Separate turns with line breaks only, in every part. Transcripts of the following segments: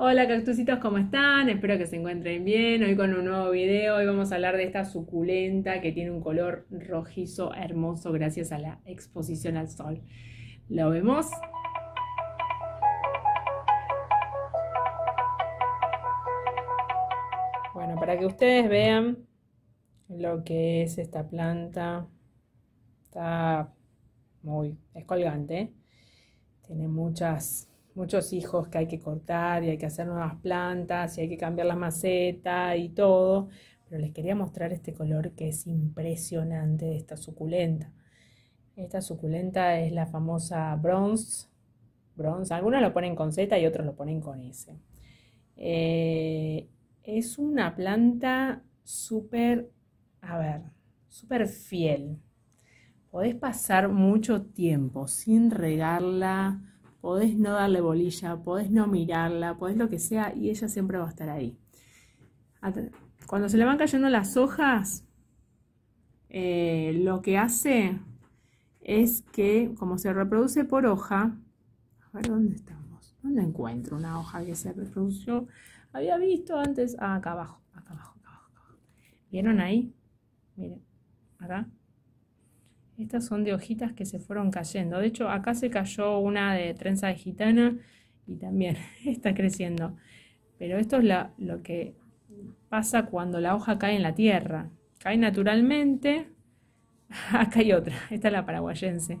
Hola cactusitos, ¿cómo están? Espero que se encuentren bien. Hoy con un nuevo video, hoy vamos a hablar de esta suculenta que tiene un color rojizo hermoso gracias a la exposición al sol. ¿Lo vemos? Bueno, para que ustedes vean lo que es esta planta, está muy, es colgante, tiene muchas muchos hijos que hay que cortar y hay que hacer nuevas plantas y hay que cambiar la maceta y todo, pero les quería mostrar este color que es impresionante de esta suculenta. Esta suculenta es la famosa bronze, bronze, algunos lo ponen con Z y otros lo ponen con S. Eh, es una planta súper, a ver, súper fiel. Podés pasar mucho tiempo sin regarla, podés no darle bolilla, podés no mirarla, podés lo que sea y ella siempre va a estar ahí. Cuando se le van cayendo las hojas, eh, lo que hace es que como se reproduce por hoja, a ver dónde estamos, ¿dónde encuentro una hoja que se reprodució? Había visto antes, ah, acá abajo, acá abajo, acá abajo. ¿Vieron ahí? Miren, acá estas son de hojitas que se fueron cayendo. De hecho, acá se cayó una de trenza de gitana y también está creciendo. Pero esto es lo que pasa cuando la hoja cae en la tierra. Cae naturalmente. Acá hay otra, esta es la paraguayense.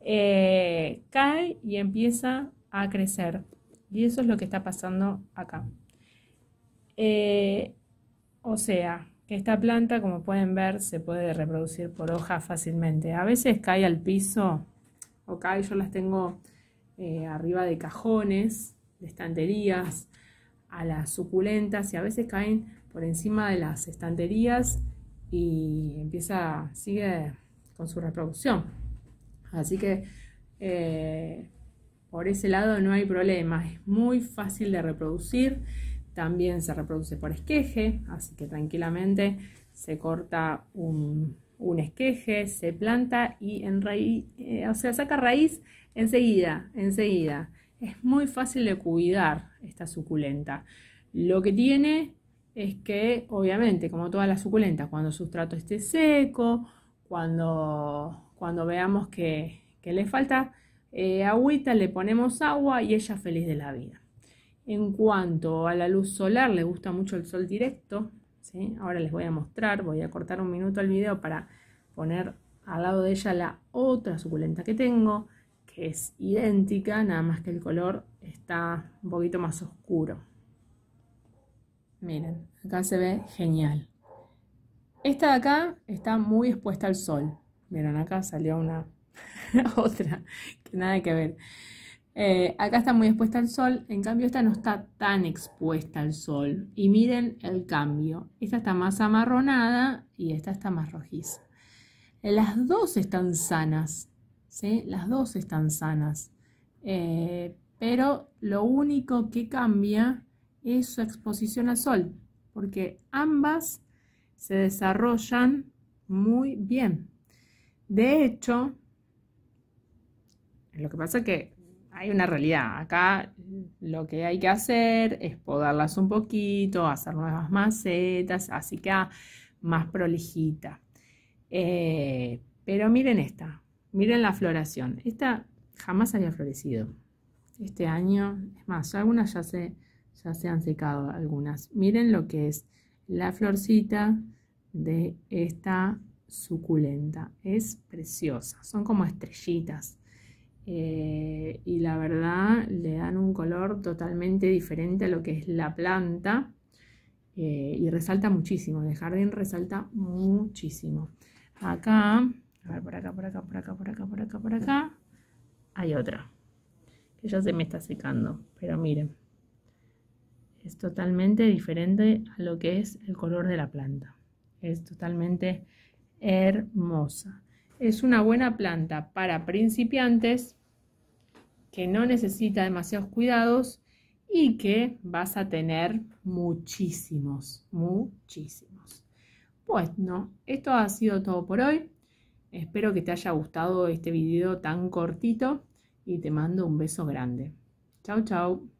Eh, cae y empieza a crecer. Y eso es lo que está pasando acá. Eh, o sea, esta planta, como pueden ver, se puede reproducir por hoja fácilmente. A veces cae al piso o cae, yo las tengo eh, arriba de cajones, de estanterías, a las suculentas y a veces caen por encima de las estanterías y empieza, sigue con su reproducción. Así que eh, por ese lado no hay problema, es muy fácil de reproducir también se reproduce por esqueje, así que tranquilamente se corta un, esqueje, se planta y en eh, o saca raíz enseguida, enseguida. Es muy fácil de cuidar esta suculenta. Lo que tiene es que, obviamente, como todas las suculentas, cuando el sustrato esté seco, cuando, cuando veamos que, le falta eh, agüita, le ponemos agua y ella feliz de la vida. En cuanto a la luz solar, le gusta mucho el sol directo. Ahora les voy a mostrar, voy a cortar un minuto el video para poner al lado de ella la otra suculenta que tengo, que es idéntica, nada más que el color está un poquito más oscuro. Miren, acá se ve genial. Esta de acá está muy expuesta al sol. Miren, acá salió una otra que nada que ver. Eh, acá está muy expuesta al sol, en cambio esta no está tan expuesta al sol. Y miren el cambio. Esta está más amarronada y esta está más rojiza. Eh, las dos están sanas, ¿sí? Las dos están sanas. Eh, pero lo único que cambia es su exposición al sol, porque ambas se desarrollan muy bien. De hecho, lo que pasa es que hay una realidad. Acá lo que hay que hacer es podarlas un poquito, hacer nuevas macetas, así que ah, más prolijita. Eh, pero miren esta, miren la floración. Esta jamás había florecido. Este año, es más, algunas ya se, ya se han secado algunas. Miren lo que es la florcita de esta suculenta. Es preciosa, son como estrellitas. Eh, y la verdad le dan un color totalmente diferente a lo que es la planta eh, y resalta muchísimo, el jardín resalta muchísimo. Acá, a ver, por acá, por acá, por acá, por acá, por acá, por acá, hay otra que ya se me está secando, pero miren, es totalmente diferente a lo que es el color de la planta, es totalmente hermosa. Es una buena planta para principiantes que no necesita demasiados cuidados y que vas a tener muchísimos, muchísimos. Pues no, esto ha sido todo por hoy. Espero que te haya gustado este video tan cortito y te mando un beso grande. Chao, chao.